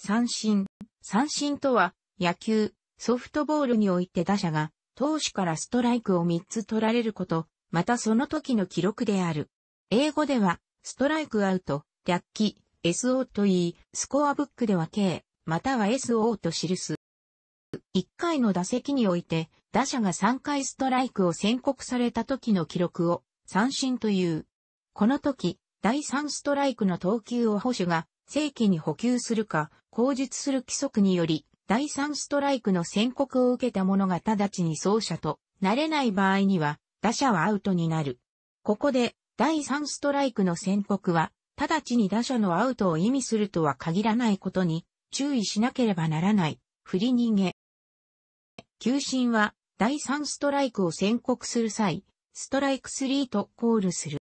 三振。三振とは、野球、ソフトボールにおいて打者が、投手からストライクを3つ取られること、またその時の記録である。英語では、ストライクアウト、略記、SO と言い、スコアブックでは K、または SO と記す。1回の打席において、打者が3回ストライクを宣告された時の記録を、三振という。この時、第3ストライクの投球を保守が、正規に補給するか、口述する規則により、第三ストライクの宣告を受けた者が直ちに走者となれない場合には、打者はアウトになる。ここで、第三ストライクの宣告は、直ちに打者のアウトを意味するとは限らないことに、注意しなければならない。振り逃げ。球審は、第三ストライクを宣告する際、ストライク3とコールする。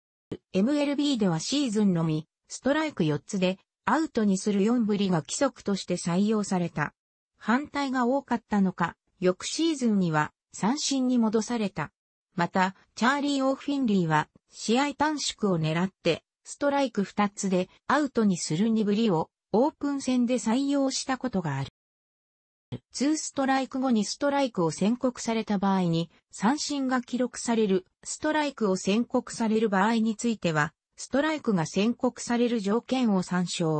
MLB ではシーズンのみ、ストライク4つで、アウトにする4ぶりが規則として採用された。反対が多かったのか、翌シーズンには三振に戻された。また、チャーリー・オー・フィンリーは、試合短縮を狙って、ストライク2つでアウトにする2ぶりを、オープン戦で採用したことがある。2ストライク後にストライクを宣告された場合に、三振が記録される、ストライクを宣告される場合については、ストライクが宣告される条件を参照。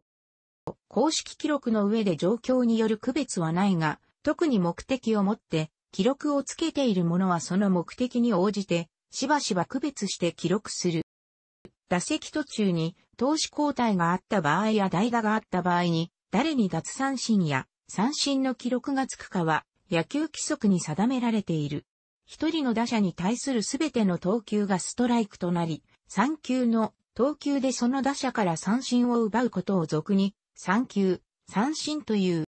公式記録の上で状況による区別はないが、特に目的を持って記録をつけている者はその目的に応じて、しばしば区別して記録する。打席途中に投手交代があった場合や代打があった場合に、誰に脱三振や三振の記録がつくかは野球規則に定められている。一人の打者に対するすべての投球がストライクとなり、三球の投球でその打者から三振を奪うことを俗に、三球、三振という。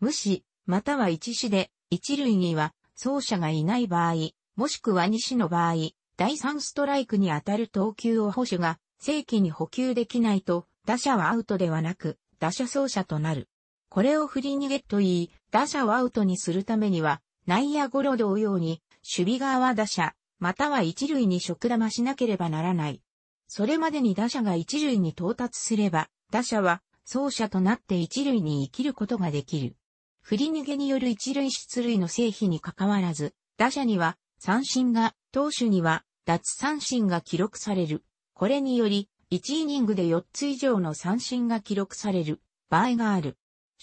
無視、または一死で、一塁には、走者がいない場合、もしくは二死の場合、第三ストライクに当たる投球を保守が、正規に補給できないと、打者はアウトではなく、打者走者となる。これを振り逃げと言い、打者をアウトにするためには、内野ゴロ同様に、守備側は打者、または一塁に食玉しなければならない。それまでに打者が一塁に到達すれば、打者は走者となって一塁に生きることができる。振り逃げによる一塁出塁の成否に関わらず、打者には三振が、投手には脱三振が記録される。これにより、1イニングで4つ以上の三振が記録される場合がある。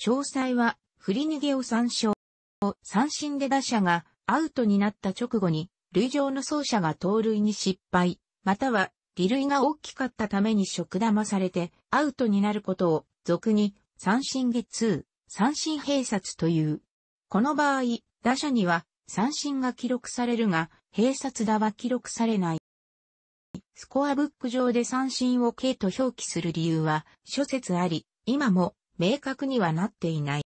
詳細は、振り逃げを参照。三振で打者がアウトになった直後に、塁上の走者が盗塁に失敗、または利類が大きかったために食玉されてアウトになることを俗に三振月三振閉殺という。この場合、打者には三振が記録されるが、閉殺打は記録されない。スコアブック上で三振を K と表記する理由は諸説あり、今も明確にはなっていない。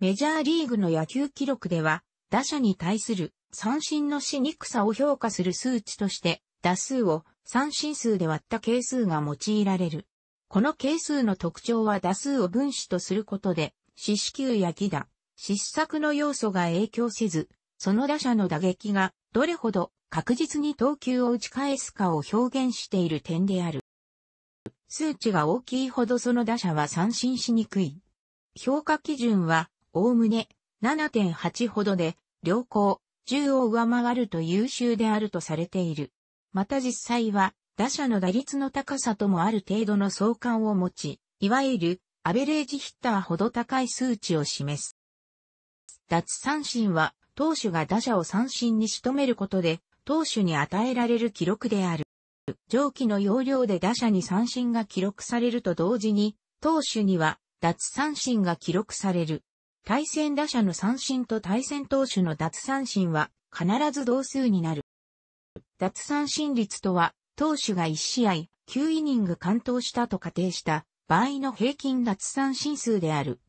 メジャーリーグの野球記録では、打者に対する三振のしにくさを評価する数値として、打数を三進数で割った係数が用いられる。この係数の特徴は打数を分子とすることで、四死球や犠打、失策の要素が影響せず、その打者の打撃がどれほど確実に投球を打ち返すかを表現している点である。数値が大きいほどその打者は三振しにくい。評価基準は、おおむね7.8ほどで、良好、10を上回ると優秀であるとされている。また実際は、打者の打率の高さともある程度の相関を持ち、いわゆる、アベレージヒッターほど高い数値を示す。脱三振は、投手が打者を三振に仕留めることで、投手に与えられる記録である。上記の要領で打者に三振が記録されると同時に、投手には脱三振が記録される。対戦打者の三振と対戦投手の脱三振は必ず同数になる。脱三振率とは、投手が1試合、9イニング完投したと仮定した場合の平均脱三振数である。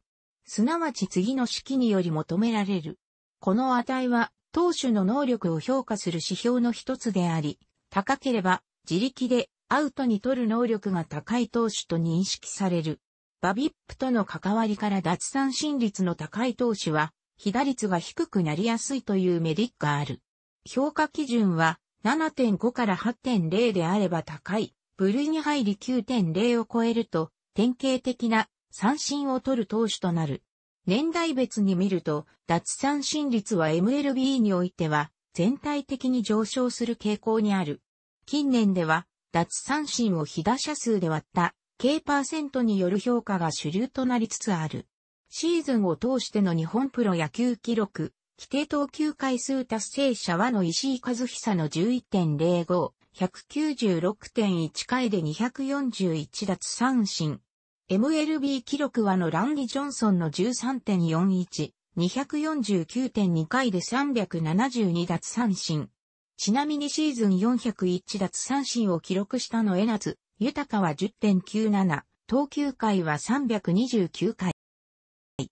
すなわち次の式により求められる。この値は、投手の能力を評価する指標の一つであり、高ければ、自力でアウトに取る能力が高い投手と認識される。バビップとの関わりから脱三振率の高い投手は、被打率が低くなりやすいというメリットがある。評価基準は、7.5から8.0であれば高い。部類に入り9.0を超えると、典型的な三振を取る投手となる。年代別に見ると、脱三振率は MLB においては、全体的に上昇する傾向にある。近年では、脱三振を被打者数で割った、K% による評価が主流となりつつある。シーズンを通しての日本プロ野球記録、規定投球回数達成者はの石井和久の11.05、196.1回で241奪三振。MLB 記録はのランディ・ジョンソンの13.41、249.2回で372奪三振。ちなみにシーズン401奪三振を記録したの江夏、豊は10.97、投球回は329回。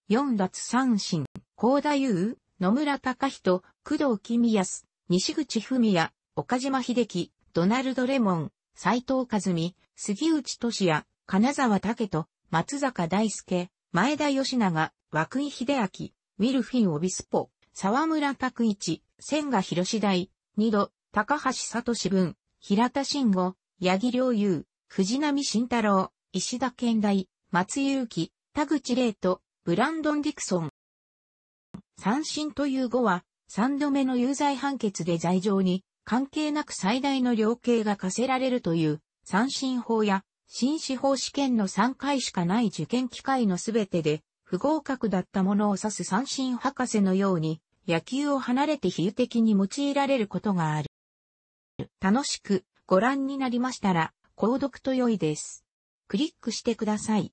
4奪三振、高田優、野村隆人、工藤公康、西口文也、岡島秀樹、ドナルド・レモン、斎藤和美、杉内俊也、金沢武人、松坂大輔、前田義長、和久井秀明、ウィルフィン・オビスポ、沢村拓一、千賀広志大、二度、高橋聡文、平田慎吾、八木良優、藤波慎太郎、石田健大、松井裕樹、田口玲と、ブランドン・ディクソン、三審という語は、三度目の有罪判決で罪状に関係なく最大の量刑が課せられるという三審法や新司法試験の3回しかない受験機会のすべてで不合格だったものを指す三審博士のように野球を離れて比喩的に用いられることがある。楽しくご覧になりましたら購読と良いです。クリックしてください。